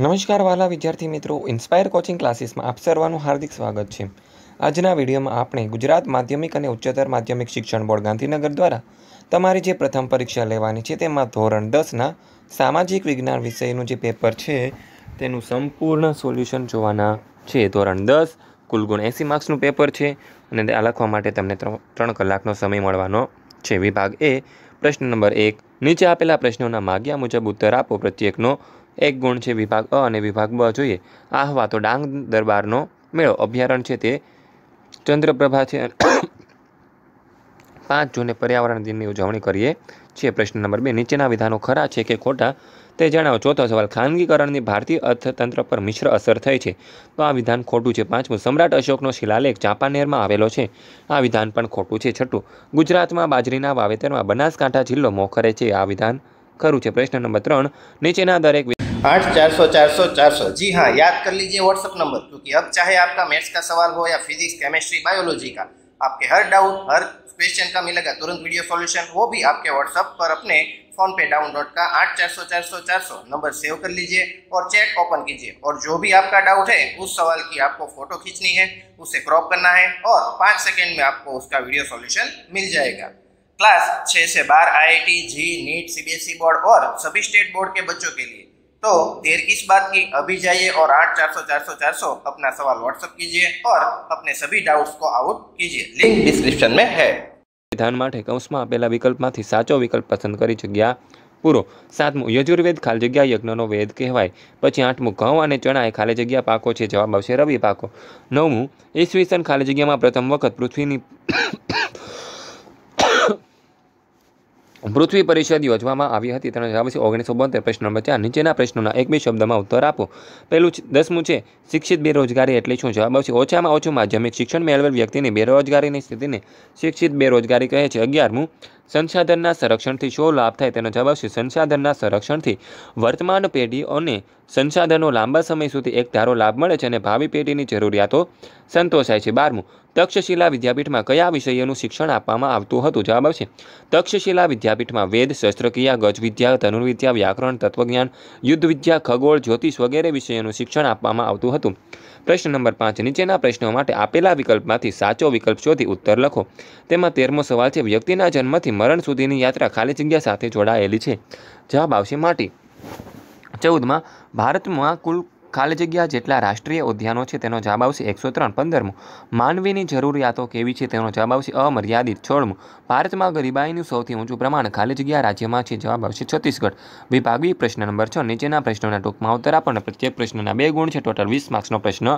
નમસ્કાર વાલા વિદ્યાર્થી મિત્રો ઇન્સ્પાયર કોચિંગ ક્લાસીસમાં આપ સર્વાનું હાર્દિક સ્વાગત છે આજના વિડીયોમાં આપણે ગુજરાત માધ્યમિક અને ઉચ્ચતર માધ્યમિક શિક્ષણ બોર્ડ ગાંધીનગર દ્વારા તમારી જે પ્રથમ પરીક્ષા લેવાની છે તેમાં ધોરણ દસના સામાજિક વિજ્ઞાન વિષયનું જે પેપર છે તેનું સંપૂર્ણ સોલ્યુશન જોવાના છે ધોરણ દસ કુલગુણ ગુણ એંસી માર્ક્સનું પેપર છે અને આ લખવા માટે તમને ત્રણ કલાકનો સમય મળવાનો છે વિભાગ એ પ્રશ્ન નંબર એક નીચે આપેલા પ્રશ્નોના માગ્યા મુજબ ઉત્તર આપો પ્રત્યેકનો એક ગુણ છે વિભાગ અ અને વિભાગ બ જોઈએ આહવા તો ડાંગ દરબારનો મેળો અભયારણ્ય છે તે ચંદ્રપ્રભા છે પાંચ જૂને પર્યાવરણ દિનની ઉજવણી કરીએ છીએ પ્રશ્ન નંબર બે નીચેના વિધાનો ખરા છે કે ખોટા તે જણાવો ચોથો સવાલ ખાનગીકરણની ભારતીય અર્થતંત્ર પર મિશ્ર અસર થઈ છે તો આ વિધાન ખોટું છે પાંચમું સમ્રાટ અશોકનો શિલાલેખ જાપાનેરમાં આવેલો છે આ વિધાન પણ ખોટું છે છઠ્ઠું ગુજરાતમાં બાજરીના વાવેતરમાં બનાસકાંઠા જિલ્લો મોખરે છે આ વિધાન ખરું છે પ્રશ્ન નંબર ત્રણ નીચેના દરેક आठ चार सौ चार सौ चार सौ जी हाँ याद कर लीजिए व्हाट्सअप नंबर क्योंकि अब चाहे आपका मैथ्स का सवाल हो या फिजिक्स केमिस्ट्री बायोलॉजी का आपके हर डाउट हर क्वेश्चन का मिलेगा तुरंत वीडियो सॉल्यूशन वो भी आपके व्हाट्सअप पर अपने फ़ोन पे डाउनलोड का आठ चार सौ चार सौ चार सौ नंबर सेव कर लीजिए और चैट ओपन कीजिए और जो भी आपका डाउट है उस सवाल की आपको फ़ोटो खींचनी है उसे क्रॉप करना है और पाँच सेकेंड में आपको उसका वीडियो सॉल्यूशन मिल जाएगा क्लास छः से बारह I I T JEE NEET C B S E board और सभी स्टेट बोर्ड के बच्चों के लिए तो देर किस बात की अभी जाइए और आठ चार सौ चार सौ चार सौ अपना सवाल व्हाट्सअप कीजिए और अपने सभी डाउट्स को आउट कीजिए लिंक ડિસ્ક્રિપ્શન में है વિધાન માટે કૌંસમાં આપેલા વિકલ્પમાંથી સાચો વિકલ્પ પસંદ કરી જગ્યા પૂરો સાતમું યજુર્વેદ ખાલી જગ્યા યજ્ઞનો વેદ કહેવાય પછી આઠમું ઘઉં અને ચણા એ ખાલી જગ્યા પાકો છે જવાબ આવશે રવિ પાકો નવમું ઈસવીસન ખાલી જગ્યામાં પ્રથમ વખત પૃથ્વીની પૃથ્વી પરિષદ યોજવામાં આવી હતી તેનો જવાબ છે ઓગણીસો બોતેર પ્રશ્ન નંબર ચાર નીચેના પ્રશ્નોના એક બે શબ્દમાં ઉત્તર આપો પહેલું દસમું છે શિક્ષિત બેરોજગારી એટલે શું જવાબ આવશે ઓછામાં ઓછું માધ્યમિક શિક્ષણ મેળવેલ વ્યક્તિની બેરોજગારીની સ્થિતિને શિક્ષિત બેરોજગારી કહે છે અગિયારમું સંસાધનના સંરક્ષણથી શો લાભ થાય તેનો જવાબ છે સંસાધનના સંરક્ષણથી વર્તમાન પેઢીઓને સંસાધનો લાંબા સમય સુધી એક ધારો લાભ મળે છે અને ભાવિ પેઢીની જરૂરિયાતો સંતોષાય છે બારમું તક્ષશિલા વિદ્યાપીઠમાં કયા વિષયોનું શિક્ષણ આપવામાં આવતું હતું જવાબ આવશે તક્ષશિલા વિદ્યાપીઠમાં વેદ શસ્ત્રક્રિયા ગજવિદ્યા ધનુર્વિદ્યા વ્યાકરણ તત્વજ્ઞાન યુદ્ધવિદ્યા ખગોળ જ્યોતિષ વગેરે વિષયોનું શિક્ષણ આપવામાં આવતું હતું પ્રશ્ન નંબર પાંચ નીચેના પ્રશ્નો માટે આપેલા વિકલ્પમાંથી સાચો વિકલ્પ શોધી ઉત્તર લખો તેમાં તેરમો સવાલ છે વ્યક્તિના જન્મથી થી મરણ સુધીની યાત્રા ખાલી જગ્યા સાથે જોડાયેલી છે જવાબ આવશે માટી ચૌદમાં ભારતમાં કુલ ખાલી જગ્યા જેટલા રાષ્ટ્રીય ઉદ્યાનો છે તેનો જવાબ આવશે એકસો ત્રણ પંદરમો માનવીની જરૂરિયાતો કેવી છે તેનો જવાબ આવશે અમર્યાદિત છોડમું ભારતમાં ગરીબાઈનું સૌથી ઊંચું પ્રમાણ ખાલી જગ્યા રાજ્યમાં છે જવાબ આવશે છત્તીસગઢ વિભાગીય પ્રશ્ન નંબર છ નીચેના પ્રશ્નોના ટૂંકમાં ઉત્તર આપણને પ્રત્યેક પ્રશ્નના બે ગુણ છે ટોટલ વીસ માર્ક્સનો પ્રશ્ન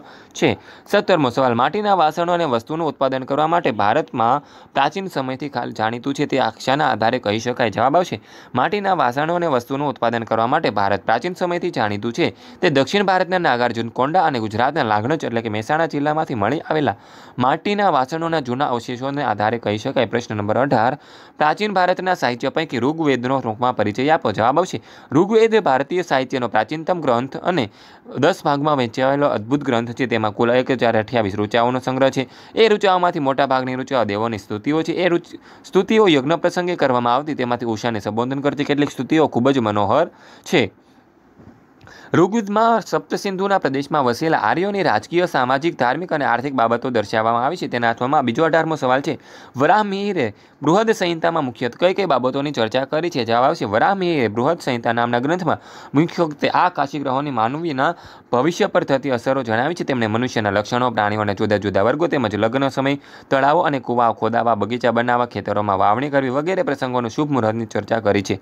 છે સત્તરમો સવાલ માટીના વાસણો અને વસ્તુનું ઉત્પાદન કરવા માટે ભારતમાં પ્રાચીન સમયથી જાણીતું છે તે આક્ષાના આધારે કહી શકાય જવાબ આવશે માટીના વાસણો અને વસ્તુનું ઉત્પાદન કરવા માટે ભારત પ્રાચીન સમયથી જાણીતું છે તે દક્ષિણ ભારત ભારતના નાગાર્જુન કોંડા અને ગુજરાતના લાગણજ એટલે કે મહેસાણા જિલ્લામાંથી મળી આવેલા માટીના વાસણોના જૂના અવશેષોને આધારે કહી શકાય પ્રશ્ન નંબર અઢાર પ્રાચીન ભારતના સાહિત્ય પૈકી ઋગ્વેદનો રૂપમાં પરિચય આપો જવાબ આવશે ઋગ્વેદ ભારતીય સાહિત્યનો પ્રાચીનતમ ગ્રંથ અને દસ ભાગમાં વહેંચાયેલો અદ્ભુત ગ્રંથ છે તેમાં કુલ એક હજાર અઠ્યાવીસ ઋચાઓનો સંગ્રહ છે એ ઋચાઓમાંથી મોટાભાગની ઋચાઓ દેવોની સ્તુતિઓ છે એ સ્તુતિઓ યજ્ઞ પ્રસંગે કરવામાં આવતી તેમાંથી ઉષાને સંબોધન કરતી કેટલીક સ્તુતિઓ ખૂબ જ મનોહર છે ઋગ્વિદમાં સપ્તસિંધુના પ્રદેશમાં વસેલા આર્યોની રાજકીય સામાજિક ધાર્મિક અને આર્થિક બાબતો દર્શાવવામાં આવી છે તેના અથવામાં બીજો અઢારમો સવાલ છે વરાહમિહિરે બૃહદ સંહિતામાં મુખ્યત્વે કઈ કઈ બાબતોની ચર્ચા કરી છે જવાબ આવશે વરાહમિહિરે બૃહદ સંહિતા નામના ગ્રંથમાં મુખ્યત્વે આ કાશી ગ્રહોની માનવીના ભવિષ્ય પર થતી અસરો જણાવી છે તેમણે મનુષ્યના લક્ષણો પ્રાણીઓના જુદા જુદા વર્ગો તેમજ લગ્ન સમય તળાવો અને કૂવાઓ ખોદાવા બગીચા બનાવવા ખેતરોમાં વાવણી કરવી વગેરે પ્રસંગોનું શુભ મુહૂર્તની ચર્ચા કરી છે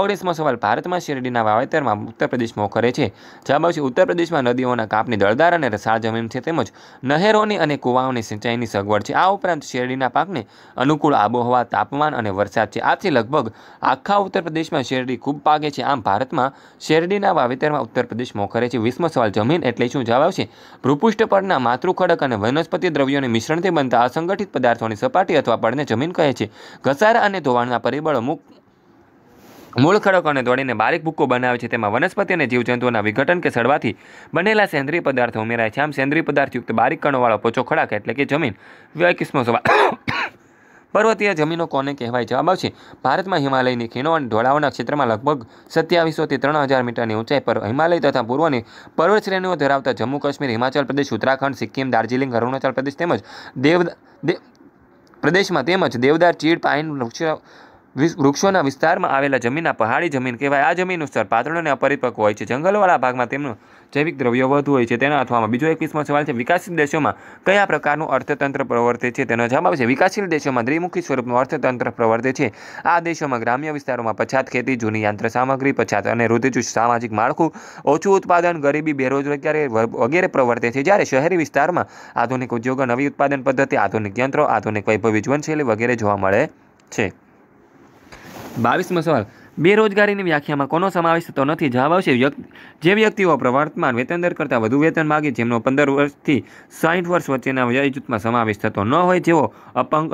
ઓગણીસમો સવાલ ભારતમાં શેરડીના વાવેતરમાં ઉત્તર પ્રદેશ મોખરે છે જવાબ ઉત્તર પ્રદેશમાં નદીઓના કાપની દળદાર અને રસાળ જમીન છે તેમજ નહેરોની અને કુવાઓની સિંચાઈની સગવડ છે આ ઉપરાંત શેરડીના પાકને અનુકૂળ આબોહવા તાપમાન અને વરસાદ છે આથી લગભગ આખા ઉત્તર પ્રદેશમાં શેરડી ખૂબ પાકે છે આમ ભારતમાં શેરડીના વાવેતરમાં ઉત્તર પ્રદેશ મોખરે છે વીસમો સવાલ જમીન એટલે શું જવાબ આવશે ભૂપૃષ્ઠ પરના માતૃખડક અને વનસ્પતિ દ્રવ્યોને મિશ્રણથી બનતા અસંગઠિત પદાર્થોની સપાટી અથવા પડને જમીન કહે છે ઘસારા અને ધોવાણના પરિબળો મુક્ત મૂળ ખડકોને દોડીને બારીક ભૂક્કો બનાવે છે તેમાં વનસ્પતિ અને જીવજંતુઓના વિઘટન કે સડવાથી બનેલા સેન્દ્રીય પદાર્થો ઉમેરાય છે આમ સેન્દ્રિય પદાર્થયુક્ત બારીક કણોવાળો પોચો ખોરાક એટલે કે જમીન વ્યય કિસ્મો પર્વતીય જમીનો કોને કહેવાય જવાબ આવશે ભારતમાં હિમાલયની ખીણો અને ઢોળાવના ક્ષેત્રમાં લગભગ સત્યાવીસોથી ત્રણ હજાર મીટરની ઊંચાઈ પર હિમાલય તથા પૂર્વની પર્વત શ્રેણીઓ ધરાવતા જમ્મુ કાશ્મીર હિમાચલ પ્રદેશ ઉત્તરાખંડ સિક્કિમ દાર્જિલિંગ અરુણાચલ પ્રદેશ તેમજ દેવ પ્રદેશમાં તેમજ દેવદાર ચીડ પાઇન વૃક્ષ વૃક્ષોના વિસ્તારમાં આવેલા જમીનના પહાડી જમીન કહેવાય આ જમીનનું સ્તર પાતળું અને અપરિપક્વ હોય છે જંગલવાળા ભાગમાં તેમનું જૈવિક દ્રવ્યો વધુ હોય છે તેના અથવામાં બીજો એકવીસમો સવાલ છે વિકાસશીલ દેશોમાં કયા પ્રકારનું અર્થતંત્ર પ્રવર્તે છે તેનો જવાબ છે વિકાસશીલ દેશોમાં દ્વિમુખી સ્વરૂપનું અર્થતંત્ર પ્રવર્તે છે આ દેશોમાં ગ્રામ્ય વિસ્તારોમાં પછાત ખેતી જૂની યંત્ર સામગ્રી પછાત અને ઋતુજુ સામાજિક માળખું ઓછું ઉત્પાદન ગરીબી બેરોજગારી વગેરે પ્રવર્તે છે જ્યારે શહેરી વિસ્તારમાં આધુનિક ઉદ્યોગો નવી ઉત્પાદન પદ્ધતિ આધુનિક યંત્રો આધુનિક વૈભવી જીવનશૈલી વગેરે જોવા મળે છે બાવીસમો સવાલ બેરોજગારીની વ્યાખ્યામાં કોનો સમાવેશ થતો નથી જવાબ આવશે જે વ્યક્તિઓ વર્તમાન વેતન દર કરતાં વધુ વેતન માગે જેમનો પંદર વર્ષથી સાહીઠ વર્ષ વચ્ચેના વય જૂથમાં સમાવેશ થતો ન હોય જેઓ અપંગ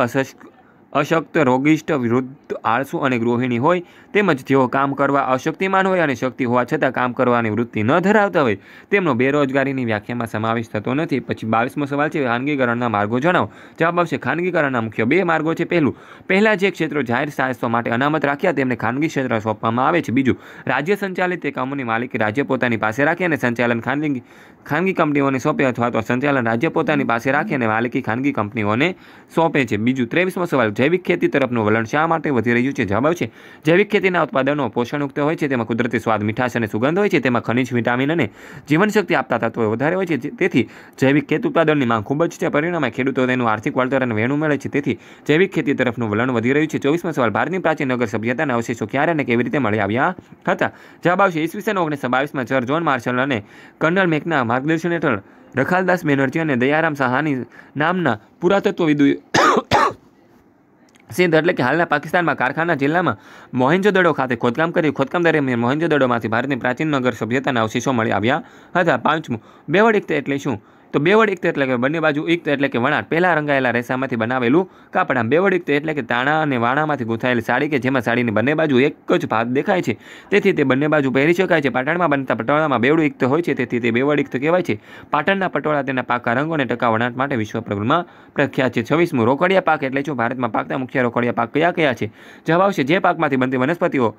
અશક્ત રોગિષ્ટ વિરુદ્ધ આળસુ અને ગૃહિણી હોય તેમજ જેઓ કામ કરવા અશક્તિમાન હોય અને શક્તિ હોવા છતાં કામ કરવાની વૃત્તિ ન ધરાવતા હોય તેમનો બેરોજગારીની વ્યાખ્યામાં સમાવેશ થતો નથી પછી બાવીસમો સવાલ છે ખાનગીકરણના માર્ગો જણાવો જવાબ આવશે ખાનગીકરણના મુખ્ય બે માર્ગો છે પહેલું પહેલાં જે ક્ષેત્રો જાહેર સાહસો માટે અનામત રાખ્યા તેમને ખાનગી ક્ષેત્ર સોંપવામાં આવે છે બીજું રાજ્ય સંચાલિત તે કામોની માલિકી રાજ્ય પોતાની પાસે રાખે અને સંચાલન ખાનગી ખાનગી કંપનીઓને સોંપે અથવા તો સંચાલન રાજ્ય પોતાની પાસે રાખે અને માલિકી ખાનગી કંપનીઓને સોંપે છે બીજું ત્રેવીસમો સવાલ જૈવિક ખેતી તરફનું વલણ શા માટે વધી રહ્યું છે જવાબ છે જૈવિક ખેતીના ઉત્પાદનો પોષણયુક્ત હોય છે તેમાં કુદરતી સ્વાદ મીઠાશ અને સુગંધ હોય છે તેમાં ખનિજ વિટામિન અને જીવનશક્તિ આપતા તત્વો વધારે હોય છે તેથી જૈવિક ખેત ઉત્પાદનની માંગ ખૂબ જ છે પરિણામે ખેડૂતો તેનું આર્થિક વળતર અને વેણું મળે છે તેથી જૈવિક ખેતી તરફનું વલણ વધી રહ્યું છે ચોવીસમાં સવાલ ભારતની પ્રાચીન નગર સભ્યતાના અવશેષો ક્યારે અને કેવી રીતે મળી આવ્યા હતા જવાબ આવશે ઈસવીસન ઓગણીસો બાવીસમાં સર જોન માર્શલ અને કર્નલ મેકના માર્ગદર્શન હેઠળ રખાલદાસ બેનર્જી અને દયારામ સહાની નામના પુરાતત્વ વિદ્યુ સિંધ એટલે કે હાલના પાકિસ્તાનમાં કારખાના જિલ્લામાં મોહેન્જોદડો ખાતે ખોદકામ કર્યું ખોદકામ દરમિયાન મોહેન્જોદડોમાંથી ભારતની પ્રાચીન નગર સભ્યતાના અવશેષો મળી આવ્યા હતા પાંચમું બેવડ એકતા એટલે શું તો બે બેવડ ઇક્ત એટલે કે બંને બાજુ ઇક્ત એટલે કે વણાટ પહેલાં રંગાયેલા રેસામાંથી બનાવેલું કાપડ આમ બેવડ ઇક્ત એટલે કે તાણા અને વાણામાંથી ગૂંથાયેલી સાડી કે જેમાં સાડીની બંને બાજુ એક જ ભાગ દેખાય છે તેથી તે બંને બાજુ પહેરી શકાય છે પાટણમાં બનતા પટોળામાં બેવડ ઇક્ત હોય છે તેથી તે બેવડ ઇક્ત કહેવાય છે પાટણના પટોળા તેના પાકા રંગો અને ટકા વણાટ માટે વિશ્વભરમાં પ્રખ્યાત છે છવ્વીસમું રોકડિયા પાક એટલે શું ભારતમાં પાકના મુખ્ય રોકડિયા પાક કયા કયા છે જવાબ આવશે જે પાકમાંથી બનતી વનસ્પતિઓ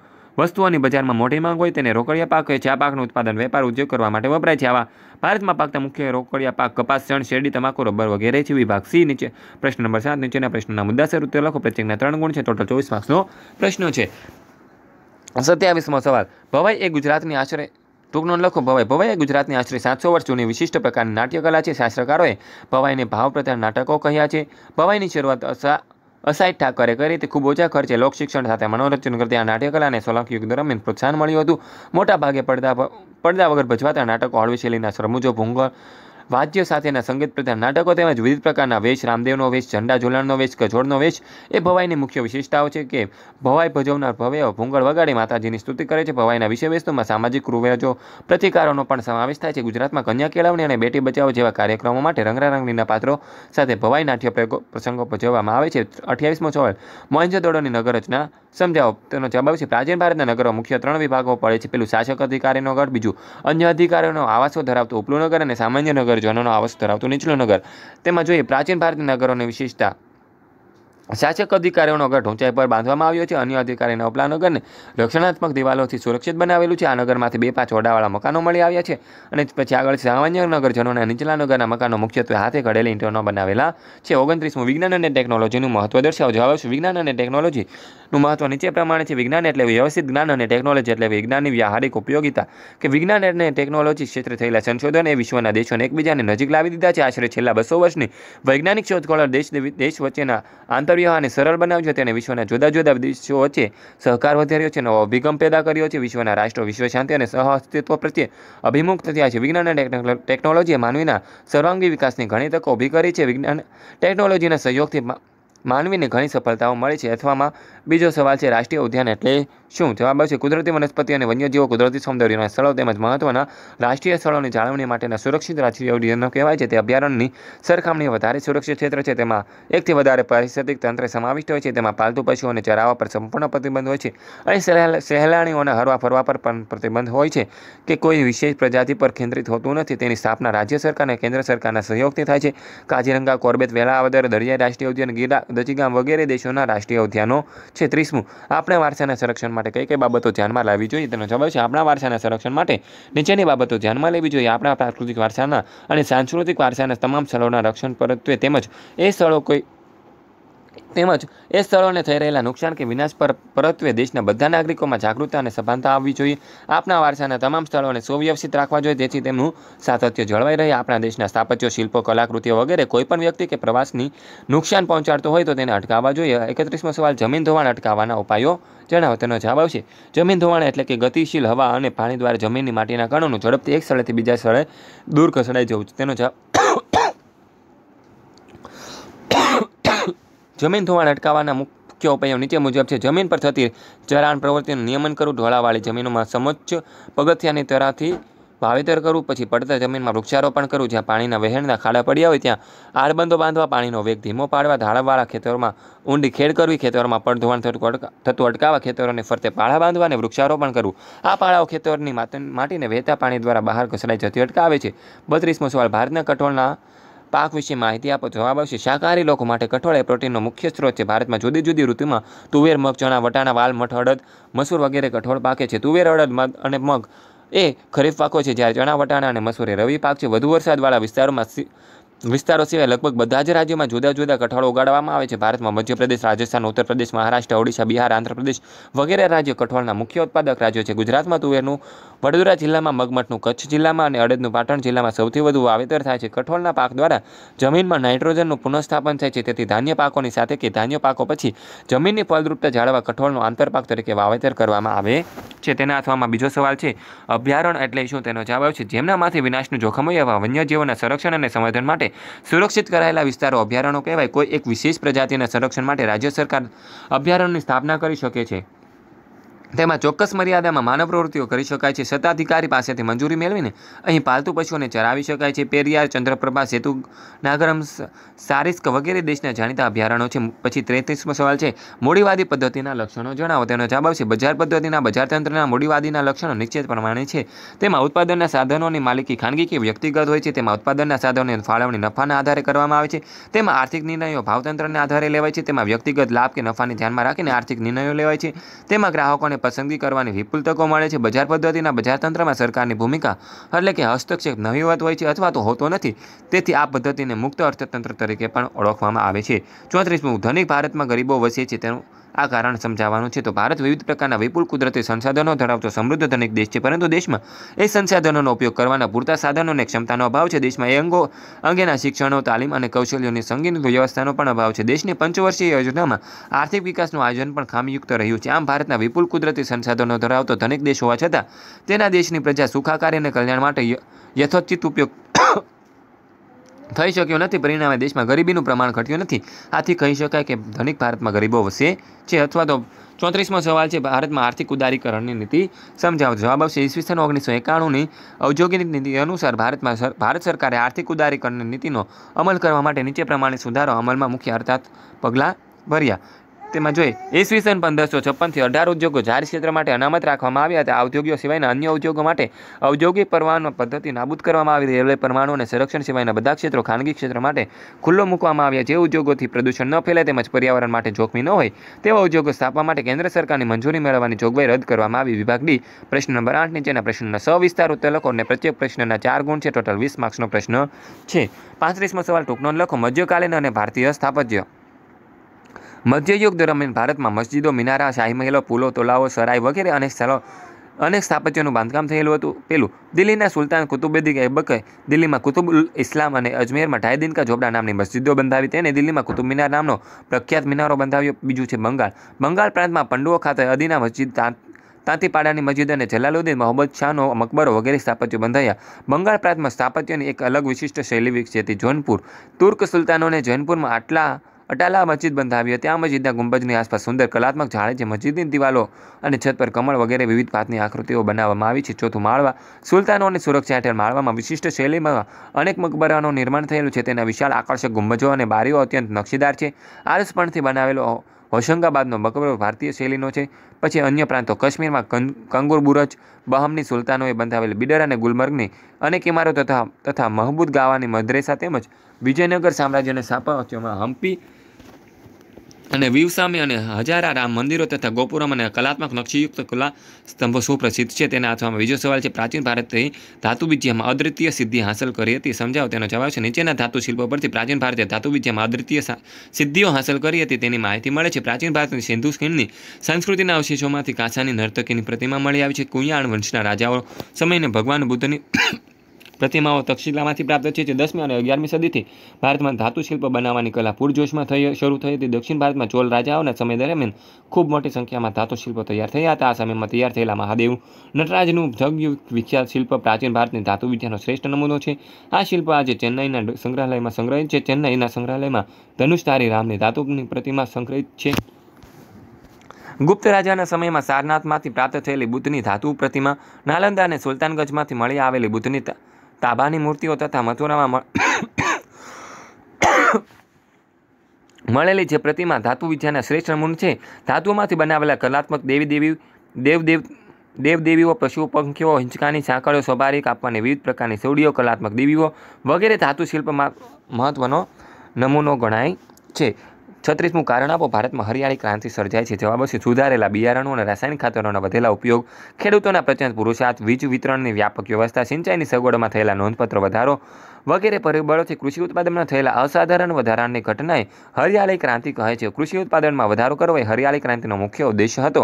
વસ્તુઓની બજારમાં મોટી માંગ હોય તેને રોકડિયા પાક કહે છે આ પાકનું ઉત્પાદન વેપાર ઉદ્યોગ કરવા માટે વપરાય છે આવા ભારતમાં પાકતા મુખ્ય રોકડિયા પાક કપાસ ચણ શેરડી તમાકુ રબર વગેરે છે વિભાગ સી નીચે પ્રશ્ન નંબર સાત નીચેના પ્રશ્નના મુદ્દાસર ઉત્તર લખો પ્રત્યેકના ત્રણ ગુણ છે ટોટલ ચોવીસ માર્ક્સનો પ્રશ્ન છે સત્યાવીસમો સવાલ ભવાઈ એ ગુજરાતની આશરે ટૂંકનો લખો ભવાઈ ભવાઈ એ ગુજરાતની આશરે સાતસો વર્ષ જૂની વિશિષ્ટ પ્રકારની નાટ્યકલા છે શાસ્ત્રકારોએ ભવાઈને ભાવ પ્રત્યાર નાટકો કહ્યા છે ભવાઈની શરૂઆત અસા અસાઇદ ઠાકરે કરી તે ખૂબ ઓછા ખર્ચે લોક શિક્ષણ સાથે મનોરંજન કરતી આ નાટ્યકલાને સોલંકયુગ દરમિયાન પ્રોત્સાહન મળ્યું હતું મોટા ભાગે પડદા પડદા વગર ભજવાતા નાટકો હળવી શૈલીના સરમુજો ભૂંગળ વાદ્ય સાથેના સંગીત પ્રધાન નાટકો તેમજ વિવિધ પ્રકારના વેશ રામદેવનો વેશ ઝંડા ઝુલણનો વેશ કજોડનો વેશ એ ભવાઈની મુખ્ય વિશેષતાઓ છે કે ભવાઈ ભજવનાર ભવ્યો ભૂંગળ વગાડી માતાજીની સ્તુતિ કરે છે ભવાઈના વિષય વસ્તુમાં સામાજિક રૂવેજો પ્રતિકારોનો પણ સમાવેશ થાય છે ગુજરાતમાં કન્યા કેળવણી અને બેટી બચાવો જેવા કાર્યક્રમો માટે રંગરારંગીના પાત્રો સાથે ભવાઈ નાટ્ય પ્રસંગો ભજવવામાં આવે છે અઠ્યાવીસમો સવાલ નગર રચના સમજાવો તેનો જવાબ છે પ્રાચીન ભારતના નગરો મુખ્ય ત્રણ વિભાગો પડે છે પેલું શાસક અધિકારીનો ગઢ બીજું અન્ય અધિકારીઓનો આવાસો ધરાવતો ઉપલું નગર અને સામાન્ય નગર નગર જવાનો આવાસ ધરાવતું નીચલું નગર તેમાં જોઈએ પ્રાચીન ભારતીય નગરોની વિશેષતા શાસક અધિકારીઓનો ગઢ ઊંચાઈ પર બાંધવામાં આવ્યો છે અન્ય અધિકારીના ઉપલા નગરને રક્ષણાત્મક દિવાલોથી સુરક્ષિત બનાવેલું છે આ નગરમાંથી બે પાંચ ઓડાવાળા મકાનો મળી આવ્યા છે અને પછી આગળ સામાન્ય નગરજનોના નીચલા નગરના મકાનો મુખ્યત્વે હાથે ઘડેલી ઇન્ટરનો બનાવેલા છે ઓગણત્રીસમું વિજ્ઞાન અને ટેકનોલોજીનું મહત્વ દર્શાવો જવાબ છે વિજ્ઞાન અને ટેકનોલોજીનું મહત્વ નીચે પ્રમાણે છે વિજ્ઞાન એટલે વ્યવસ્થિત જ્ઞાન અને ટેકનોલોજી એટલે વિજ્ઞાનની વ્યવહારિક ઉપયોગિતા કે વિજ્ઞાન અને ટેકનોલોજી ક્ષેત્રે થયેલા સંશોધન એ વિશ્વના દેશોને એકબીજાને નજીક લાવી દીધા છે આશરે છેલ્લા બસો વર્ષની વૈજ્ઞાનિક શોધખોળ દેશ દેશ વચ્ચેના આંતર વ્યવહાર અને સરળ બનાવ્યું છે તેણે વિશ્વના જુદા જુદા દેશો વચ્ચે સહકાર વધાર્યો છે નવો અભિગમ પેદા કર્યો છે વિશ્વના રાષ્ટ્રો વિશ્વ શાંતિ અને સહ અસ્તિત્વ પ્રત્યે અભિમુખ થયા છે વિજ્ઞાન અને ટેકનોલોજીએ માનવીના સર્વાંગી વિકાસની ઘણી તકો ઊભી કરી છે વિજ્ઞાન ટેકનોલોજીના સહયોગથી માનવીને ઘણી સફળતાઓ મળી છે અથવામાં બીજો સવાલ છે રાષ્ટ્રીય ઉદ્યાન એટલે શું જવાબ આવશે કુદરતી વનસ્પતિ અને વન્યજીવો કુદરતી સૌંદર્યના સ્થળો તેમજ મહત્વના રાષ્ટ્રીય સ્થળોની જાળવણી માટેના સુરક્ષિત રાષ્ટ્રીય અભિયાનો કહેવાય છે તે અભયારણ્યની સરખામણી વધારે સુરક્ષિત ક્ષેત્ર છે તેમાં એકથી વધારે પારિસ્થિતિક તંત્ર સમાવિષ્ટ હોય છે તેમાં પાલતુ પશુઓ અને ચરાવા પર સંપૂર્ણ પ્રતિબંધ હોય છે અને સહેલાણીઓના હરવા ફરવા પર પણ પ્રતિબંધ હોય છે કે કોઈ વિશેષ પ્રજાતિ પર કેન્દ્રિત હોતું નથી તેની સ્થાપના રાજ્ય સરકાર અને કેન્દ્ર સરકારના સહયોગથી થાય છે કાજીરંગા કોર્બેટ વેલાવદર દરિયાઈ રાષ્ટ્રીય ઉદ્યાન ગીરા દચીગામ વગેરે દેશોના રાષ્ટ્રીય ઉદ્યાનો છે ત્રીસમું આપણે વારસાના સંરક્ષણ માટે કઈ કઈ બાબતો ધ્યાનમાં લાવી જોઈએ તેનો જવાબ છે આપણા વારસાના સંરક્ષણ માટે નીચેની બાબતો ધ્યાનમાં લેવી જોઈએ આપણા પ્રાકૃતિક વારસાના અને સાંસ્કૃતિક વારસાના તમામ સ્થળોના રક્ષણ પરત્વે તેમજ એ સ્થળો કોઈ તેમજ એ સ્થળોને થઈ રહેલા નુકસાન કે વિનાશ પર પરત્વે દેશના બધા નાગરિકોમાં જાગૃતતા અને સભાનતા આવવી જોઈએ આપણા વારસાના તમામ સ્થળોને સુવ્યવસ્થિત રાખવા જોઈએ જેથી તેમનું સાતત્ય જળવાઈ રહે આપણા દેશના સ્થાપત્યો શિલ્પો કલાકૃતિઓ વગેરે કોઈપણ વ્યક્તિ કે પ્રવાસની નુકસાન પહોંચાડતો હોય તો તેને અટકાવવા જોઈએ એકત્રીસમો સવાલ જમીન ધોવાણ અટકાવવાના ઉપાયો જણાવો તેનો જવાબ આવશે જમીન ધોવાણ એટલે કે ગતિશીલ હવા અને પાણી દ્વારા જમીનની માટીના કણોનું ઝડપથી એક સ્થળેથી બીજા સ્થળે દૂર ખસડાઈ જવું તેનો જવાબ જમીન ધોવાણ અટકાવવાના મુખ્ય ઉપાયો નીચે મુજબ છે જમીન પર થતી ચરાણ પ્રવૃત્તિનું નિયમન કરવું ઢોળાવાળી જમીનોમાં સમોચ્ચ પગથિયાની તરાથી વાવેતર કરવું પછી પડતા જમીનમાં વૃક્ષારોપણ કરવું જ્યાં પાણીના વહેણના ખાડા પડ્યા હોય ત્યાં આડબંધો બાંધવા પાણીનો વેગ ધીમો પાડવા ધાળાવાળા ખેતરોમાં ઊંડી ખેડ કરવી ખેતરોમાં ધોવાણ થતું અટકાવવા ખેતરોને ફરતે પાળા બાંધવા અને વૃક્ષારોપણ કરવું આ પાળાઓ ખેતરની માટીને વહેતા પાણી દ્વારા બહાર ઘસડાઈ જતી અટકાવે છે બત્રીસમો સવાલ ભારતના કઠોળના પાક વિશે માહિતી આપો જવાબ આવશે શાકાહારી લોકો માટે કઠોળ એ પ્રોટીનનો મુખ્ય સ્ત્રોત છે ભારતમાં જુદી જુદી ઋતુમાં તુવેર મગ ચણા વટાણા વાલ મઠ અડદ મસૂર વગેરે કઠોળ પાકે છે તુવેર અડદ મગ અને મગ એ ખરીફ પાકો છે જ્યારે ચણા વટાણા અને મસૂર એ રવિ પાક છે વધુ વરસાદવાળા વિસ્તારોમાં વિસ્તારો સિવાય લગભગ બધા જ રાજ્યોમાં જુદા જુદા કઠોળો ઉગાડવામાં આવે છે ભારતમાં મધ્યપ્રદેશ રાજસ્થાન ઉત્તર પ્રદેશ મહારાષ્ટ્ર ઓડિશા બિહાર આંધ્રપ્રદેશ વગેરે રાજ્યો કઠોળના મુખ્ય ઉત્પાદક રાજ્યો છે ગુજરાતમાં તુવેરનું વડોદરા જિલ્લામાં મગમઠનું કચ્છ જિલ્લામાં અને અડદનું પાટણ જિલ્લામાં સૌથી વધુ વાવેતર થાય છે કઠોળના પાક દ્વારા જમીનમાં નાઇટ્રોજનનું પુનઃસ્થાપન થાય છે તેથી ધાન્ય પાકોની સાથે કે ધાન્ય પાકો પછી જમીનની ફળદ્રુપતા જાળવવા કઠોળનું આંતરપાક તરીકે વાવેતર કરવામાં આવે છે તેના અથવામાં બીજો સવાલ છે અભયારણ્ય એટલે શું તેનો જવાબ છે જેમનામાંથી વિનાશનું જોખમ હોય એવા વન્યજીવોના સંરક્ષણ અને સંવર્ધન માટે માટે સુરક્ષિત કરાયેલા વિસ્તારો અભયારણ્યો કહેવાય કોઈ એક વિશેષ પ્રજાતિના સંરક્ષણ માટે રાજ્ય સરકાર અભયારણ્યની સ્થાપના કરી શકે છે તેમાં ચોક્કસ મર્યાદામાં માનવ પ્રવૃત્તિઓ કરી શકાય છે સત્તાધિકારી પાસેથી મંજૂરી મેળવીને અહીં પાલતુ પશુઓને ચરાવી શકાય છે પેરિયાર ચંદ્રપ્રભા સેતુ નાગરમ સારિસ્ક વગેરે દેશના જાણીતા અભયારણ્યો છે પછી ત્રેત્રીસમો સવાલ છે મૂડીવાદી પદ્ધતિના લક્ષણો જણાવો તેનો જવાબ છે બજાર પદ્ધતિના બજારતંત્રના મૂડીવાદીના લક્ષણો નિશ્ચિત પ્રમાણે છે તેમાં ઉત્પાદનના સાધનોની માલિકી ખાનગી કે વ્યક્તિગત હોય છે તેમાં ઉત્પાદનના સાધનોની ફાળવણી નફાના આધારે કરવામાં આવે છે તેમાં આર્થિક નિર્ણયો ભાવતંત્રના આધારે લેવાય છે તેમાં વ્યક્તિગત લાભ કે નફાને ધ્યાનમાં રાખીને આર્થિક નિર્ણયો લેવાય છે તેમાં ગ્રાહકોને ઉમેદવારોને પસંદગી કરવાની વિપુલ તકો મળે છે બજાર પદ્ધતિના બજારતંત્રમાં સરકારની ભૂમિકા એટલે કે હસ્તક્ષેપ નહીવત હોય છે અથવા તો હોતો નથી તેથી આ પદ્ધતિને મુક્ત અર્થતંત્ર તરીકે પણ ઓળખવામાં આવે છે ચોત્રીસમું ધનિક ભારતમાં ગરીબો વસે છે તેનું આ કારણ સમજાવવાનું છે તો ભારત વિવિધ પ્રકારના વિપુલ કુદરતી સંસાધનો ધરાવતો સમૃદ્ધ ધનિક દેશ છે પરંતુ દેશમાં એ સંસાધનોનો ઉપયોગ કરવાના પૂરતા સાધનો અને ક્ષમતાનો અભાવ છે દેશમાં એ અંગો અંગેના શિક્ષણો તાલીમ અને કૌશલ્યોની સંગીન વ્યવસ્થાનો પણ અભાવ છે દેશની પંચવર્ષીય યોજનામાં આર્થિક વિકાસનું આયોજન પણ ખામીયુક્ત રહ્યું છે આમ ભારતના વિપુલ કુદરતી સંસાધનો ધરાવતો ધનિક દેશ હોવા છતાં તેના દેશની પ્રજા સુખાકારી અને કલ્યાણ માટે યથોચિત ઉપયોગ થઈ શક્યો નથી પરિણામે દેશમાં ગરીબીનું પ્રમાણ ઘટ્યું નથી આથી કહી શકાય કે ધનિક ભારતમાં ગરીબો વસે છે અથવા તો ચોત્રીસમો સવાલ છે ભારતમાં આર્થિક ઉદારીકરણની નીતિ સમજાવો જવાબ આવશે ઈસવીસન ઓગણીસો એકાણુંની ઔદ્યોગિક નીતિ અનુસાર ભારતમાં ભારત સરકારે આર્થિક ઉદારીકરણની નીતિનો અમલ કરવા માટે નીચે પ્રમાણે સુધારો અમલમાં મુખ્ય અર્થાત પગલાં ભર્યા તેમાં જોઈ ઈસવીસન પંદરસો છપ્પનથી અઢાર ઉદ્યોગો જાહેર ક્ષેત્ર માટે અનામત રાખવામાં આવ્યા હતા આ ઉદ્યોગો સિવાયના અન્ય ઉદ્યોગો માટે ઔદ્યોગિક પરવાનો પદ્ધતિ નાબૂદ કરવામાં આવી રેલવે પરમાણુ અને સંરક્ષણ સિવાયના બધા ક્ષેત્રો ખાનગી ક્ષેત્ર માટે ખુલ્લો મૂકવામાં આવ્યા જે ઉદ્યોગોથી પ્રદૂષણ ન ફેલાય તેમજ પર્યાવરણ માટે જોખમી ન હોય તેવા ઉદ્યોગો સ્થાપવા માટે કેન્દ્ર સરકારની મંજૂરી મેળવવાની જોગવાઈ રદ કરવામાં આવી વિભાગ ડી પ્રશ્ન નંબર આઠ નીચેના પ્રશ્નના સ વિસ્તાર ઉત્તર અને પ્રત્યેક પ્રશ્નના ચાર ગુણ છે ટોટલ વીસ માર્ક્સનો પ્રશ્ન છે પાંત્રીસમો સવાલ ટૂંકનો લખો મધ્યકાલીન અને ભારતીય સ્થાપત્ય મધ્યયુગ દરમિયાન ભારતમાં મસ્જિદો મિનારા શાહી મહેલો પુલો તોલાઓ સરાય વગેરે અનેક સ્થળો અનેક સ્થાપત્યોનું બાંધકામ થયેલું હતું પેલું દિલ્હીના સુલતાન કુતુબુદ્દીન એબકે દિલ્હીમાં કુતુબુલ ઇસ્લામ અને અજમેરમાં ઢાઈદિન ઝોપડા નામની મસ્જિદો બંધાવી તેને દિલ્હીમાં કુતુબ મિનાર નામનો પ્રખ્યાત મિનારો બંધાવ્યો બીજું છે બંગાળ બંગાળ પ્રાંતમાં પંડુઓ ખાતે અદીના મસ્જિદ તાંતીપાડાની મસ્જિદ અને જલાલુદ્દીન મોહમ્મદ શાહનો મકબરો વગેરે સ્થાપત્યો બંધાયા બંગાળ પ્રાંતમાં સ્થાપત્યની એક અલગ વિશિષ્ટ શૈલી વિકસી હતી જૌનપુર તુર્ક સુલતાનોને જૌનપુરમાં આટલા અટાલા મસ્જિદ બંધાવી હતી આ મસ્જિદના ગુંબજની આસપાસ સુંદર કલાત્મક ઝાડે છે મસ્જિદની દિવાલો અને છત પર કમળ વગેરે વિવિધ પાતની આકૃતિઓ બનાવવામાં આવી છે ચોથું માળવા સુલતાનોની સુરક્ષા હેઠળ માળવામાં વિશિષ્ટ શૈલીમાં અનેક મકબરાનું નિર્માણ થયેલું છે તેના વિશાળ આકર્ષક ગુંબજો અને બારીઓ અત્યંત નક્શીદાર છે આરસપણથી બનાવેલો હોશંગાબાદનો મકબરો ભારતીય શૈલીનો છે પછી અન્ય પ્રાંતો કશ્મીરમાં કંગુર બુરજ બહમની સુલતાનોએ બંધાવેલી બિડર અને ગુલમર્ગની અનેક ઇમારો તથા તથા મહબૂદ ગાવાની મદ્રેસા તેમજ વિજયનગર સામ્રાજ્યને સ્થાપત્યોમાં હમ્પી અને વિવસામી અને હજારા રામ મંદિરો તથા ગોપુરમ અને કલાત્મક નકશીયુક્ત કલા સ્તંભો સુપ્રસિદ્ધ છે તેના અથવામાં બીજો સવાલ છે પ્રાચીન ભારતે ધાતુ વિદ્યામાં અદ્વિતીય સિદ્ધિ હાંસલ કરી હતી સમજાવો તેનો જવાબ છે નીચેના ધાતુ શિલ્પો પરથી પ્રાચીન ભારતે ધાતુ વિદ્યામાં અદ્વિતીય સિદ્ધિઓ હાંસલ કરી હતી તેની માહિતી મળે છે પ્રાચીન ભારતની સિંધુ ખીણની સંસ્કૃતિના અવશેષોમાંથી કાંસાની નર્તકીની પ્રતિમા મળી આવી છે કુંયાણ વંશના રાજાઓ સમયને ભગવાન બુદ્ધની પ્રતિમાઓ તક્ષશિલામાંથી પ્રાપ્ત છે જે દસમી અને અગિયારમી સદીથી ભારતમાં ધાતુ શિલ્પ બનાવવાની કલા પૂરજોશમાં થઈ શરૂ થઈ હતી દક્ષિણ ભારતમાં ચોલ રાજાઓના સમય દરમિયાન ખૂબ મોટી સંખ્યામાં ધાતુ શિલ્પો તૈયાર થયા હતા આ સમયમાં તૈયાર થયેલા મહાદેવ નટરાજનું જગયુગ વિખ્યાત શિલ્પ પ્રાચીન ભારતની ધાતુ વિદ્યાનો શ્રેષ્ઠ નમૂનો છે આ શિલ્પ આજે ચેન્નઈના સંગ્રહાલયમાં સંગ્રહિત છે ચેન્નઈના સંગ્રહાલયમાં ધનુષધારી રામની ધાતુની પ્રતિમા સંગ્રહિત છે ગુપ્ત રાજાના સમયમાં સારનાથમાંથી પ્રાપ્ત થયેલી બુદ્ધની ધાતુ પ્રતિમા નાલંદા અને સુલતાનગંજમાંથી મળી આવેલી બુદ્ધની તાબાની મૂર્તિઓ તથા મથુરામાં મળેલી છે પ્રતિમા ધાતુ વિદ્યાના શ્રેષ્ઠ નમૂન છે ધાતુઓમાંથી બનાવેલા કલાત્મક દેવી દેવી દેવદેવ દેવદેવીઓ પશુ પંખીઓ હિંચકાની સાંકળો સ્વાભાવિક આપવાની વિવિધ પ્રકારની સૌડીઓ કલાત્મક દેવીઓ વગેરે ધાતુ શિલ્પમાં મહત્વનો નમૂનો ગણાય છે છત્રીસમું કારણ આપો ભારતમાં હરિયાળી ક્રાંતિ સર્જાય છે જવાબ છે સુધારેલા બિયારણો અને રાસાયણિક ખાતરોના વધેલા ઉપયોગ ખેડૂતોના પ્રચંડ પુરુષાર્થ વીજ વિતરણની વ્યાપક વ્યવસ્થા સિંચાઈની સગવડમાં થયેલા નોંધપત્ર વધારો વગેરે પરિબળોથી કૃષિ ઉત્પાદનમાં થયેલા અસાધારણ વધારાની ઘટનાએ હરિયાળી ક્રાંતિ કહે છે કૃષિ ઉત્પાદનમાં વધારો કરવો એ હરિયાળી ક્રાંતિનો મુખ્ય ઉદ્દેશ હતો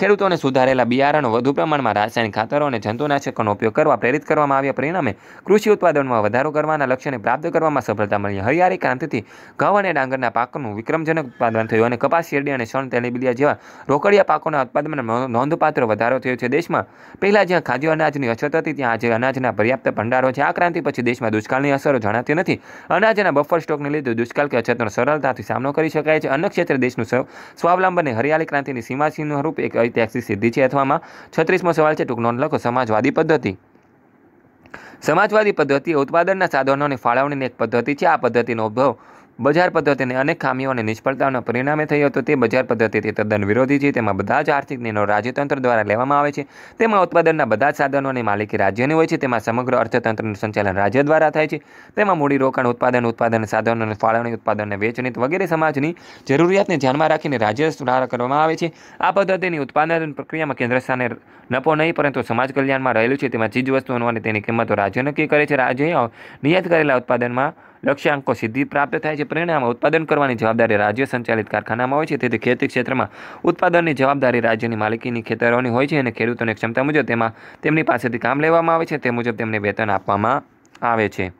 ખેડૂતોને સુધારેલા બિયારણો વધુ પ્રમાણમાં રાસાયણિક ખાતરો અને જંતુનાશકોનો ઉપયોગ કરવા પ્રેરિત કરવામાં આવ્યા પરિણામે કૃષિ ઉત્પાદનમાં વધારો કરવાના લક્ષ્યને પ્રાપ્ત કરવામાં સફળતા મળી હરિયાળી ક્રાંતિથી ઘઉં અને ડાંગરના પાકનું વિક્રમજનક ઉત્પાદન થયું અને કપાસ શેરડી અને શણ તેલીબિલિયા જેવા રોકડિયા પાકોના ઉત્પાદનમાં નોંધપાત્ર વધારો થયો છે દેશમાં પહેલાં જ્યાં ખાદ્ય અનાજની અછત હતી ત્યાં આજે અનાજના પર્યાપ્ત ભંડારો છે આ ક્રાંતિ પછી દેશમાં દુષ્કાળ દુષ્કાળની અસરો જણાતી નથી અનાજના બફર સ્ટોકને લીધે દુષ્કાળ કે અછતનો સરળતાથી સામનો કરી શકાય છે અન્ય ક્ષેત્રે દેશનું સ્વાવલંબન અને હરિયાળી ક્રાંતિની સીમાચિહ્ન રૂપ એક ઐતિહાસિક સિદ્ધિ છે અથવામાં છત્રીસમો સવાલ છે ટૂંક નોંધ લખો સમાજવાદી પદ્ધતિ સમાજવાદી પદ્ધતિ ઉત્પાદનના સાધનોની ફાળવણીની એક પદ્ધતિ છે આ પદ્ધતિનો ઉદ્ભવ બજાર પદ્ધતિને અનેક ખામીઓ અને નિષ્ફળતાઓના પરિણામે થયું હતું તે બજાર પદ્ધતિથી તદ્દન વિરોધી છે તેમાં બધા જ આર્થિક નિર્ણયો રાજ્યતંત્ર દ્વારા લેવામાં આવે છે તેમાં ઉત્પાદનના બધા જ સાધનોની માલિકી રાજ્યની હોય છે તેમાં સમગ્ર અર્થતંત્રનું સંચાલન રાજ્ય દ્વારા થાય છે તેમાં મૂડીરોકાણ ઉત્પાદન ઉત્પાદન સાધનો અને ફાળવણી ઉત્પાદનને વેચણી વગેરે સમાજની જરૂરિયાતને ધ્યાનમાં રાખીને રાજ્ય સુધારા કરવામાં આવે છે આ પદ્ધતિની ઉત્પાદન પ્રક્રિયામાં કેન્દ્ર સ્થાને નફો નહીં પરંતુ સમાજ કલ્યાણમાં રહેલું છે તેમાં ચીજવસ્તુઓનો અને તેની કિંમતો રાજ્ય નક્કી કરે છે રાજ્યએ નિયત કરેલા ઉત્પાદનમાં લક્ષ્યાંકો સિદ્ધિ પ્રાપ્ત થાય છે પરિણામે ઉત્પાદન કરવાની જવાબદારી રાજ્ય સંચાલિત કારખાનામાં હોય છે તેથી ખેતી ક્ષેત્રમાં ઉત્પાદનની જવાબદારી રાજ્યની માલિકીની ખેતરોની હોય છે અને ખેડૂતોની ક્ષમતા મુજબ તેમાં તેમની પાસેથી કામ લેવામાં આવે છે તે મુજબ તેમને વેતન આપવામાં આવે છે